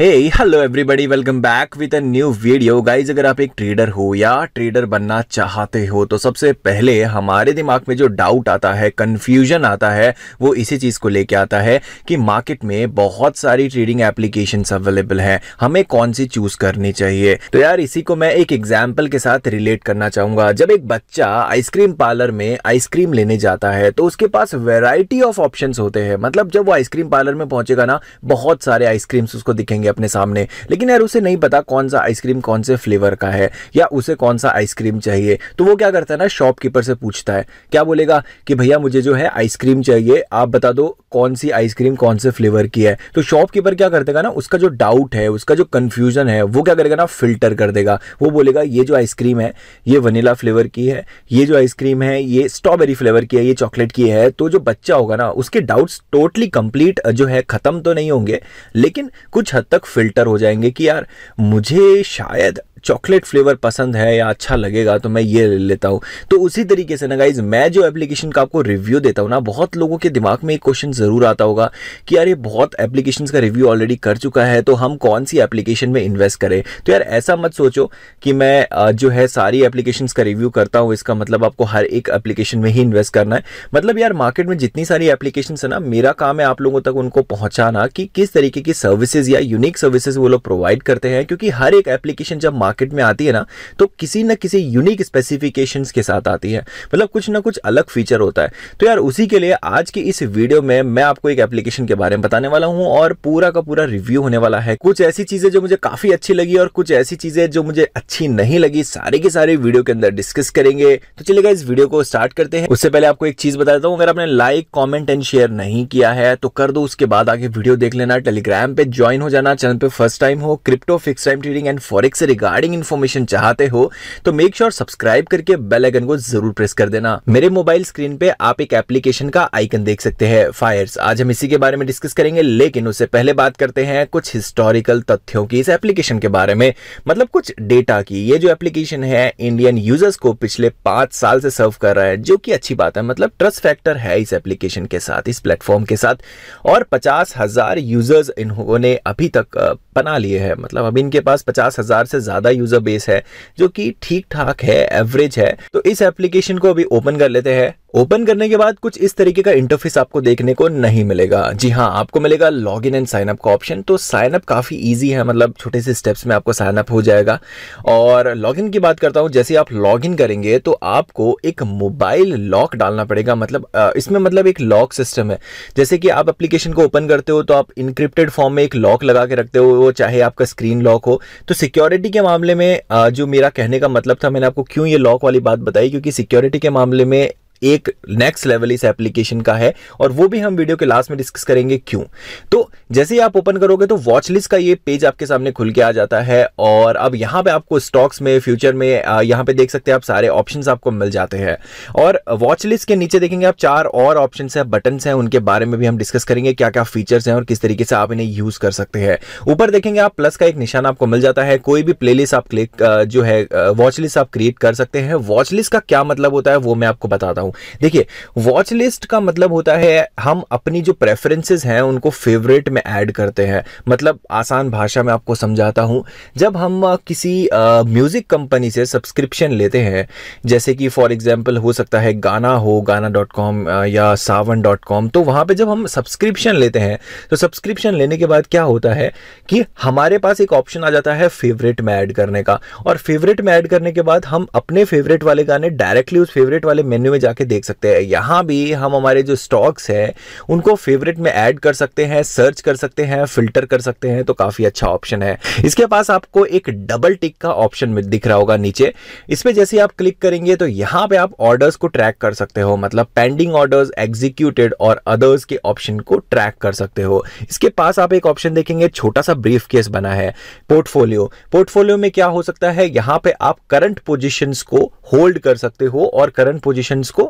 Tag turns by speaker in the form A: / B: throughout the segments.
A: Hey hello everybody welcome back with a new video guys अगर आप एक trader हो या ट्रेडर बनना चाहते हो तो सबसे पहले हमारे दिमाग में जो डाउट आता है कंफ्यूजन आता है वो इसी चीज़ को लेके आता है कि मार्केट में बहुत सारी ट्रेडिंग एप्लीकेशन अवेलेबल हैं हमें कौन सी चूज़ करनी चाहिए तो यार इसी को मैं एक एग्जाम्पल के साथ रिलेट करना चाहूँगा जब एक बच्चा आइसक्रीम पार्लर में आइसक्रीम लेने जाता है तो उसके पास वेराइटी ऑफ ऑप्शन होते हैं मतलब जब वो आइसक्रीम पार्लर में पहुंचेगा ना बहुत सारे आइसक्रीम्स उसको दिखेंगे अपने सामने लेकिन यार उसे नहीं पता कौन सा आइसक्रीम कौन से फ्लेवर का है या उसे कौन सा आइसक्रीम चाहिए तो वो क्या करता है ना शॉपकीपर से पूछता है क्या बोलेगा कि भैया मुझे जो है आइसक्रीम चाहिए आप बता दो कौन सी आइसक्रीम कौन से फ्लेवर की है तो शॉपकीपर क्या कर देगा ना उसका जो डाउट है उसका जो कन्फ्यूजन है वो क्या करेगा ना फिल्टर कर देगा वो बोलेगा ये जो आइसक्रीम है ये वनीला फ्लेवर की है ये जो आइसक्रीम है ये स्ट्रॉबेरी फ्लेवर की है ये चॉकलेट की है तो जो बच्चा होगा ना उसके डाउट्स टोटली कंप्लीट जो है ख़त्म तो नहीं होंगे लेकिन कुछ हद तक फिल्टर हो जाएंगे कि यार मुझे शायद चॉकलेट फ्लेवर पसंद है या अच्छा लगेगा तो मैं ये ले लेता हूँ तो उसी तरीके से ना गाइज मैं जो एप्लीकेशन का आपको रिव्यू देता हूँ ना बहुत लोगों के दिमाग में एक क्वेश्चन ज़रूर आता होगा कि यार ये बहुत एप्लीकेशन का रिव्यू ऑलरेडी कर चुका है तो हम कौन सी एप्लीकेशन में इन्वेस्ट करें तो यार ऐसा मत सोचो कि मैं जो है सारी एप्लीकेशन का रिव्यू करता हूँ इसका मतलब आपको हर एक एप्लीकेशन में ही इन्वेस्ट करना है मतलब यार मार्केट में जितनी सारी एप्लीकेशन है ना मेरा काम है आप लोगों तक उनको पहुँचाना कि किस तरीके की सर्विसेज या यूनिक सर्विसेज वो लोग प्रोवाइड करते हैं क्योंकि हर एक एप्लीकेशन जब मार्केट में आती है ना तो किसी ना किसी यूनिक स्पेसिफिकेशन के साथ आती है मतलब कुछ ना कुछ अलग फीचर होता है तो यार उसी के लिए आज की इस वीडियो में मैं आपको एक एप्लीकेशन के बारे में बताने वाला हूँ और पूरा का पूरा रिव्यू होने वाला है कुछ ऐसी चीजें जो मुझे काफी अच्छी लगी और कुछ ऐसी चीजें जो मुझे अच्छी नहीं लगी सारे के सारे वीडियो के अंदर डिस्कस करेंगे तो चलेगा इस वीडियो को स्टार्ट करते हैं उससे पहले आपको एक चीज बता देता हूँ अगर आपने लाइक कॉमेंट एंड शेयर नहीं किया है तो कर दो उसके बाद आगे वीडियो देख लेना टेलीग्राम पे ज्वाइन हो जाना चैनल पे फर्स्ट टाइम हो crypto fix time trading and forex regard regarding information चाहते हो तो मेक श्योर सब्सक्राइब करके बेल आइकन को जरूर प्रेस कर देना मेरे मोबाइल स्क्रीन पे आप एक एप्लीकेशन का आइकन देख सकते हैं फायर्स आज हम इसी के बारे में डिस्कस करेंगे लेकिन उससे पहले बात करते हैं कुछ हिस्टोरिकल तथ्यों की इस एप्लीकेशन के बारे में मतलब कुछ डेटा की ये जो एप्लीकेशन है इंडियन यूजर्स को पिछले पांच साल से सर्व कर रहा है जो कि अच्छी बात है मतलब ट्रस्ट फैक्टर है इस एप्लीकेशन के साथ इस प्लेटफॉर्म के साथ और पचास हजार यूजर्स इन्होंने अभी तक बना लिए हैं मतलब अब इनके पास पचास हजार से ज्यादा ज़्यादा यूज़र बेस है जो कि ठीक ठाक है एवरेज है तो इस एप्लीकेशन को अभी ओपन कर लेते हैं ओपन करने के बाद कुछ इस तरीके का इंटरफेस आपको देखने को नहीं मिलेगा जी हाँ आपको मिलेगा लॉग इन एंड साइनअप का ऑप्शन तो साइनअप काफ़ी ईजी है मतलब छोटे से स्टेप्स में आपको साइनअप हो जाएगा और लॉग इन की बात करता हूँ जैसे आप लॉग इन करेंगे तो आपको एक मोबाइल लॉक डालना पड़ेगा मतलब इसमें मतलब एक लॉक सिस्टम है जैसे कि आप एप्लीकेशन को ओपन करते हो तो आप इनक्रिप्टेड फॉर्म में एक लॉक लगा के रखते हो वो चाहे आपका स्क्रीन लॉक हो तो सिक्योरिटी के मामले में जो मेरा कहने का मतलब था मैंने आपको क्यों ये लॉक वाली बात बताई क्योंकि सिक्योरिटी के मामले में एक नेक्स्ट लेवल इस एप्लीकेशन का है और वो भी हम वीडियो के लास्ट में डिस्कस करेंगे क्यों तो जैसे ही आप ओपन करोगे तो वॉचलिस्ट का ये पेज आपके सामने खुल के आ जाता है और अब यहां पे आपको स्टॉक्स में फ्यूचर में यहां पे देख सकते हैं आप सारे ऑप्शंस आपको मिल जाते हैं और वॉचलिस्ट के नीचे देखेंगे आप चार और ऑप्शन है बटन है उनके बारे में भी हम डिस्कस करेंगे क्या क्या फीचर्स हैं और किस तरीके से आप इन्हें यूज कर सकते हैं ऊपर देखेंगे आप प्लस का एक निशान आपको मिल जाता है कोई भी प्लेलिस्ट आप क्लिक जो है वॉचलिस्ट आप क्रिएट कर सकते हैं वॉचलिस्ट का क्या मतलब होता है वो मैं आपको बताता हूँ हूँ देखिए वॉच लिस्ट का मतलब होता है हम अपनी जो प्रेफरेंसेस हैं उनको फेवरेट में ऐड करते हैं मतलब आसान भाषा में आपको समझाता हूँ जब हम किसी म्यूज़िक कंपनी से सब्सक्रिप्शन लेते हैं जैसे कि फॉर एग्जाम्पल हो सकता है गाना हो गाना डॉट कॉम या सावन डॉट कॉम तो वहाँ पर जब हम सब्सक्रिप्शन लेते हैं तो सब्सक्रिप्शन लेने के बाद क्या होता है कि हमारे पास एक ऑप्शन आ जाता है फेवरेट में ऐड करने का और फेवरेट में ऐड करने के बाद हम अपने फेवरेट वाले गाने डायरेक्टली उस फेवरेट वाले मेन्यू में जाके जाके देख सकते हैं यहाँ भी हम हमारे जो स्टॉक्स हैं उनको फेवरेट में ऐड कर सकते हैं सर्च कर सकते हैं फिल्टर कर सकते हैं तो काफ़ी अच्छा ऑप्शन है इसके पास आपको एक डबल टिक का ऑप्शन दिख रहा होगा नीचे इस पर जैसे आप क्लिक करेंगे तो यहाँ पे आप ऑर्डर्स को ट्रैक कर सकते हो मतलब पेंडिंग ऑर्डर्स एग्जीक्यूटेड और अदर्स के ऑप्शन को ट्रैक कर सकते हो इसके पास आप एक ऑप्शन देखेंगे छोटा सा ब्रीफ केस बना है पोर्टफोलियो पोर्टफोलियो में क्या हो सकता है यहाँ पे आप करंट पोजिशन को होल्ड कर सकते हो और करंट पोजिशन को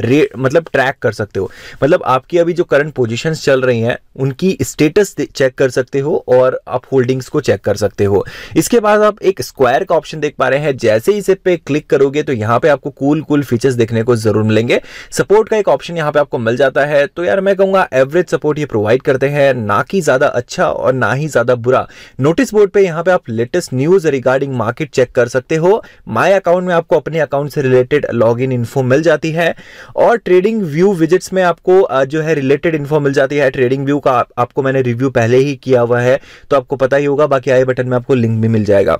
A: रेट मतलब ट्रैक कर सकते हो मतलब आपकी अभी जो करंट पोजीशन चल रही हैं उनकी स्टेटस चेक कर सकते हो और आप होल्डिंग्स को चेक कर सकते हो इसके बाद आप एक स्क्वायर का ऑप्शन देख पा रहे हैं जैसे इसे पे क्लिक करोगे तो यहाँ पे आपको कूल कूल फीचर्स देखने को जरूर मिलेंगे सपोर्ट का एक ऑप्शन यहाँ पे आपको मिल जाता है तो यार मैं कहूँगा एवरेज सपोर्ट ये प्रोवाइड करते हैं ना कि ज़्यादा अच्छा और ना ही ज़्यादा बुरा नोटिस बोर्ड पर यहाँ पे आप latest news regarding market check कर सकते हो माई अकाउंट में आपको अपने अकाउंट से रिलेटेड लॉग इन मिल जाती है और ट्रेडिंग व्यू विजिट्स में आपको जो है रिलेटेड इन्फो मिल जाती है ट्रेडिंग व्यू का आपको मैंने रिव्यू पहले ही किया हुआ है तो आपको पता ही होगा बाकी आई बटन में आपको लिंक भी मिल जाएगा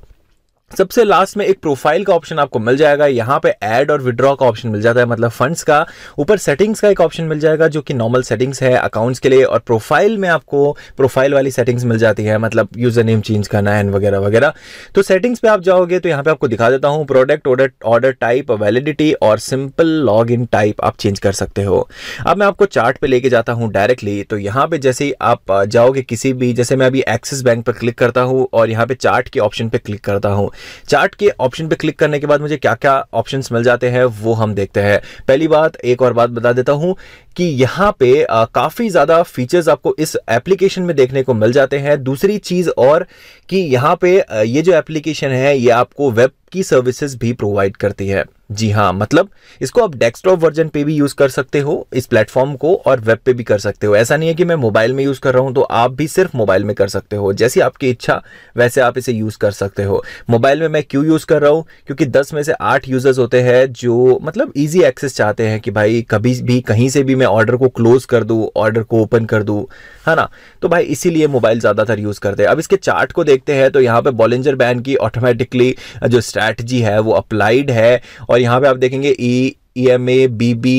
A: सबसे लास्ट में एक प्रोफाइल का ऑप्शन आपको मिल जाएगा यहाँ पे ऐड और विड्रॉ का ऑप्शन मिल जाता है मतलब फंड्स का ऊपर सेटिंग्स का एक ऑप्शन मिल जाएगा जो कि नॉर्मल सेटिंग्स है अकाउंट्स के लिए और प्रोफाइल में आपको प्रोफाइल वाली सेटिंग्स मिल जाती है मतलब यूजर नेम चेंज करना है वगैरह वगैरह तो सेटिंग्स पे आप जाओगे तो यहाँ पे आपको दिखा देता हूँ product order order type validity और सिंपल लॉग इन टाइप आप चेंज कर सकते हो अब मैं आपको चार्ट पे लेके जाता हूँ डायरेक्टली तो यहाँ पे जैसे ही आप जाओगे किसी भी जैसे मैं अभी एक्सिस बैंक पर क्लिक करता हूँ और यहाँ पे चार्ट के ऑप्शन पे क्लिक करता हूँ चार्ट के ऑप्शन पे क्लिक करने के बाद मुझे क्या क्या ऑप्शन मिल जाते हैं वो हम देखते हैं पहली बात एक और बात बता देता हूं कि यहां पे काफ़ी ज़्यादा फीचर्स आपको इस एप्लीकेशन में देखने को मिल जाते हैं दूसरी चीज़ और कि यहां पे ये जो एप्लीकेशन है ये आपको वेब की सर्विसेज भी प्रोवाइड करती है जी हाँ मतलब इसको आप डेस्कटॉप वर्जन पे भी यूज़ कर सकते हो इस प्लेटफॉर्म को और वेब पे भी कर सकते हो ऐसा नहीं है कि मैं मोबाइल में यूज़ कर रहा हूँ तो आप भी सिर्फ मोबाइल में कर सकते हो जैसी आपकी इच्छा वैसे आप इसे यूज़ कर सकते हो मोबाइल में मैं क्यों यूज़ कर रहा हूँ क्योंकि दस में से आठ यूज़र्स होते हैं जो मतलब ईजी एक्सेस चाहते हैं कि भाई कभी भी कहीं से भी मैं ऑर्डर को क्लोज कर दूँ ऑर्डर को ओपन कर दूँ है ना तो भाई इसीलिए मोबाइल ज़्यादातर यूज़ करते हैं अब इसके चार्ट को देखते हैं तो यहाँ पर बॉलेंजर बैन की ऑटोमेटिकली जो स्ट्रैटी है वो अप्लाइड है और और यहाँ पे आप देखेंगे E e, EMA BB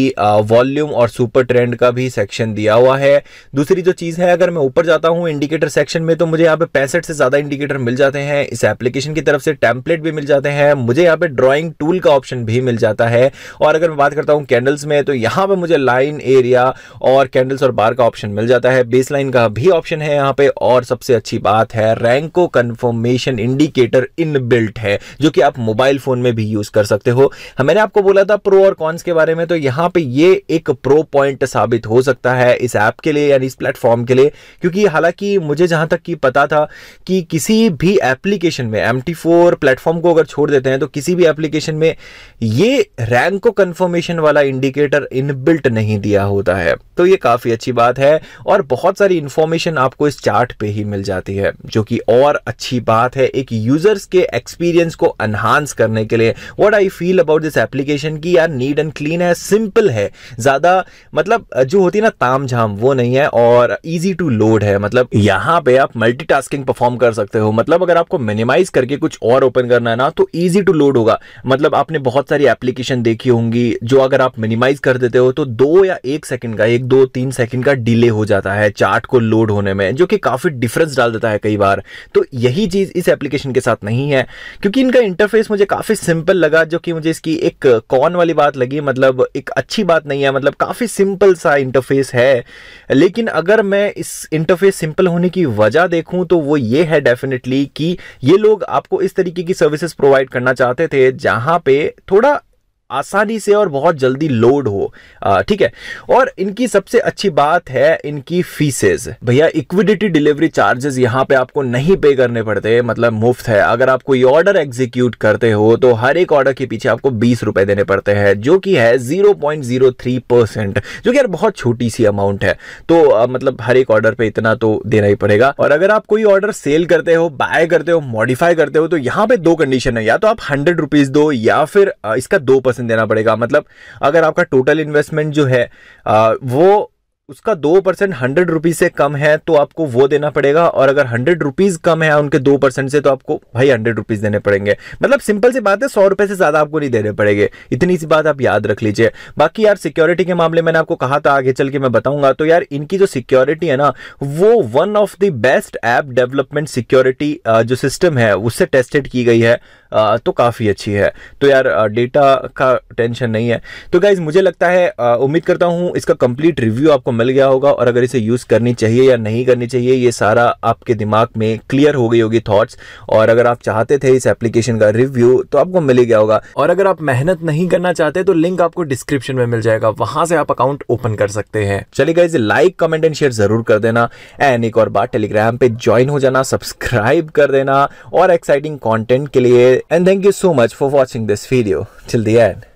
A: volume और सुपर ट्रेंड का भी सेक्शन दिया हुआ है दूसरी जो चीज़ है अगर मैं ऊपर जाता हूँ इंडिकेटर सेक्शन में तो मुझे यहाँ पे पैंसठ से ज़्यादा इंडिकेटर मिल जाते हैं इस एप्लीकेशन की तरफ से टैंपलेट भी मिल जाते हैं मुझे यहाँ पे ड्राइंग टूल का ऑप्शन भी मिल जाता है और अगर मैं बात करता हूँ कैंडल्स में तो यहाँ पर मुझे लाइन एरिया और कैंडल्स और बार का ऑप्शन मिल जाता है बेस लाइन का भी ऑप्शन है यहाँ पे और सबसे अच्छी बात है रैंको कन्फर्मेशन इंडिकेटर इन है जो कि आप मोबाइल फोन में भी यूज़ कर सकते हो मैंने आपको बोला था प्रो और कॉन्स के बारे में तो यहाँ पे ये एक प्रो पॉइंट साबित हो सकता है इस ऐप के लिए यानी इस प्लेटफॉर्म के लिए क्योंकि हालांकि मुझे जहां तक कि पता था कि किसी भी एप्लीकेशन में एम टी फोर प्लेटफॉर्म को अगर छोड़ देते हैं तो किसी भी एप्लीकेशन में ये रैंक को कन्फर्मेशन वाला इंडिकेटर इनबिल्ट नहीं दिया होता है तो ये काफ़ी अच्छी बात है और बहुत सारी इंफॉर्मेशन आपको इस चार्ट पे ही मिल जाती है जो कि और अच्छी बात है एक यूजर्स के एक्सपीरियंस को एनहांस करने के लिए what I feel about this application की यार नीड एंड क्लीन है सिंपल है ज़्यादा मतलब जो होती है ना ताम झाम वो नहीं है और ईजी टू लोड है मतलब यहाँ पे आप मल्टी परफॉर्म कर सकते हो मतलब अगर आपको मिनिमाइज करके कुछ और ओपन करना है ना तो ईजी टू लोड होगा मतलब आपने बहुत सारी एप्लीकेशन देखी होंगी जो अगर आप मिनिमाइज कर देते हो तो दो या एक सेकंड का एक दो तीन सेकंड का डिले हो जाता है चार्ट को लोड होने में जो कि काफ़ी डिफरेंस डाल देता है कई बार तो यही चीज़ इस एप्लीकेशन के साथ नहीं है क्योंकि इनका इंटरफेस मुझे काफ़ी सिंपल लगा जो कि मुझे इसकी एक कॉन वाली बात लगी मतलब एक अच्छी बात नहीं है मतलब काफ़ी सिंपल सा इंटरफेस है लेकिन अगर मैं इस इंटरफेस सिंपल होने की वजह देखूँ तो वो ये है डेफिनेटली कि ये लोग आपको इस तरीके की सर्विसेज प्रोवाइड करना चाहते थे जहां पे थोड़ा आसानी से और बहुत जल्दी लोड हो ठीक है और इनकी सबसे अच्छी बात है इनकी फीसेज भैया इक्विडिटी डिलीवरी चार्जेस यहाँ पे आपको नहीं पे करने पड़ते मतलब मुफ्त है अगर आप कोई ऑर्डर एग्जीक्यूट करते हो तो हर एक ऑर्डर के पीछे आपको बीस रुपए देने पड़ते हैं जो कि है zero point zero three percent जो कि यार बहुत छोटी सी अमाउंट है तो आ, मतलब हर एक ऑर्डर पे इतना तो देना ही पड़ेगा और अगर आप कोई ऑर्डर सेल करते हो बाय करते हो मॉडिफाई करते हो तो यहाँ पे दो कंडीशन है या तो आप हंड्रेड रुपीज दो या फिर इसका दो परसेंट परसेंट देना पड़ेगा मतलब अगर आपका टोटल इन्वेस्टमेंट जो है आ, वो उसका दो परसेंट हंड्रेड रुपीज़ से कम है तो आपको वो देना पड़ेगा और अगर हंड्रेड रुपीज़ कम है उनके दो परसेंट से तो आपको भाई हंड्रेड रुपीज़ देने पड़ेंगे मतलब सिंपल सी बात है सौ रुपये से ज़्यादा आपको नहीं देने पड़ेंगे इतनी सी बात आप याद रख लीजिए बाकी यार सिक्योरिटी के मामले मैंने आपको कहा था आगे चल के मैं बताऊंगा तो यार इनकी जो सिक्योरिटी है ना वो one of the best app development security जो सिस्टम है उससे टेस्टेड की गई है तो काफ़ी अच्छी है तो यार डेटा का टेंशन नहीं है तो गाइज मुझे लगता है उम्मीद करता हूँ इसका कंप्लीट रिव्यू आपको मिल गया होगा और अगर इसे यूज़ करनी चाहिए या नहीं करनी चाहिए ये सारा आपके दिमाग में क्लियर हो गई होगी थॉट्स और अगर आप चाहते थे इस एप्लीकेशन का रिव्यू तो आपको मिल गया होगा और अगर आप मेहनत नहीं करना चाहते तो लिंक आपको डिस्क्रिप्शन में मिल जाएगा वहां से आप अकाउंट ओपन कर सकते हैं चलिए guys like comment and share जरूर कर देना एंड एक और बार टेलीग्राम पे ज्वाइन हो जाना सब्सक्राइब कर देना और एक्साइटिंग कॉन्टेंट के लिए and thank you so much for watching this video till the end.